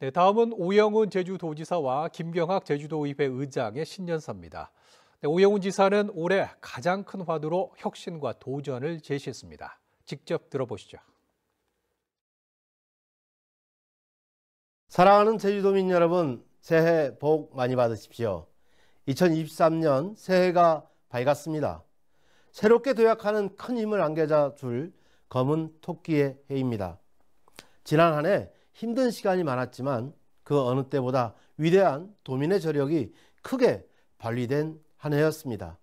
네, 다음은 오영훈 제주도지사와 김경학 제주도의회 의장의 신년사입니다. 네, 오영훈 지사는 올해 가장 큰 화두로 혁신과 도전을 제시했습니다. 직접 들어보시죠. 사랑하는 제주도민 여러분, 새해 복 많이 받으십시오. 2023년 새해가 밝았습니다. 새롭게 도약하는 큰 힘을 안겨자 줄 검은 토끼의 해입니다. 지난 한해 힘든 시간이 많았지만 그 어느 때보다 위대한 도민의 저력이 크게 발휘된 한 해였습니다.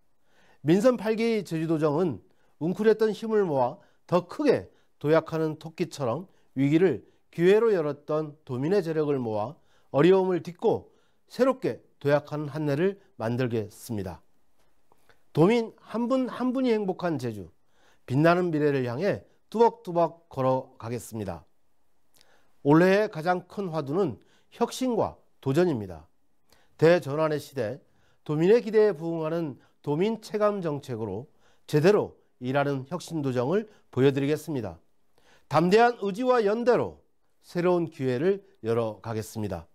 민선 8기 제주도정은 웅크렸던 힘을 모아 더 크게 도약하는 토끼처럼 위기를 기회로 열었던 도민의 저력을 모아 어려움을 딛고 새롭게 도약하는 한 해를 만들겠습니다. 도민 한 분한 한 분이 행복한 제주, 빛나는 미래를 향해 뚜벅뚜벅 걸어가겠습니다. 올해의 가장 큰 화두는 혁신과 도전입니다. 대전환의 시대, 도민의 기대에 부응하는 도민 체감 정책으로 제대로 일하는 혁신 도정을 보여드리겠습니다. 담대한 의지와 연대로 새로운 기회를 열어가겠습니다.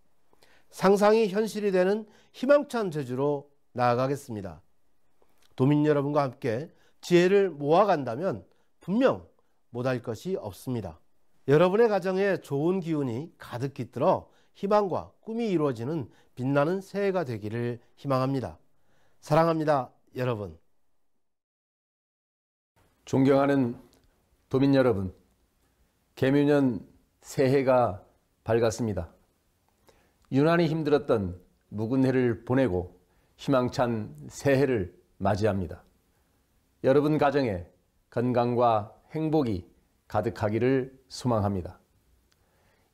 상상이 현실이 되는 희망찬 제주로 나아가겠습니다. 도민 여러분과 함께 지혜를 모아간다면 분명 못할 것이 없습니다. 여러분의 가정에 좋은 기운이 가득 깃들어 희망과 꿈이 이루어지는 빛나는 새해가 되기를 희망합니다. 사랑합니다. 여러분. 존경하는 도민 여러분. 개묘년 새해가 밝았습니다. 유난히 힘들었던 묵은 해를 보내고 희망찬 새해를 맞이합니다. 여러분 가정에 건강과 행복이 가득하기를 소망합니다.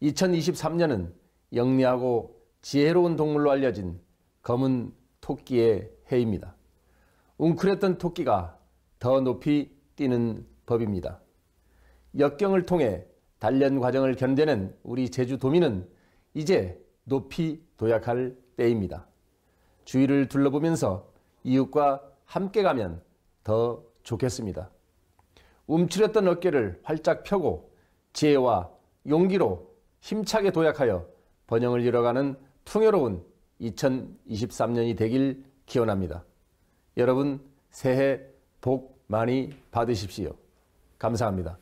2023년은 영리하고 지혜로운 동물로 알려진 검은 토끼의 해입니다. 웅크렸던 토끼가 더 높이 뛰는 법입니다. 역경을 통해 단련 과정을 견뎌낸 우리 제주도민은 이제 높이 도약할 때입니다. 주위를 둘러보면서 이웃과 함께 가면 더 좋겠습니다. 움츠렸던 어깨를 활짝 펴고 지혜와 용기로 힘차게 도약하여 번영을 이뤄가는 풍요로운 2023년이 되길 기원합니다. 여러분 새해 복 많이 받으십시오. 감사합니다.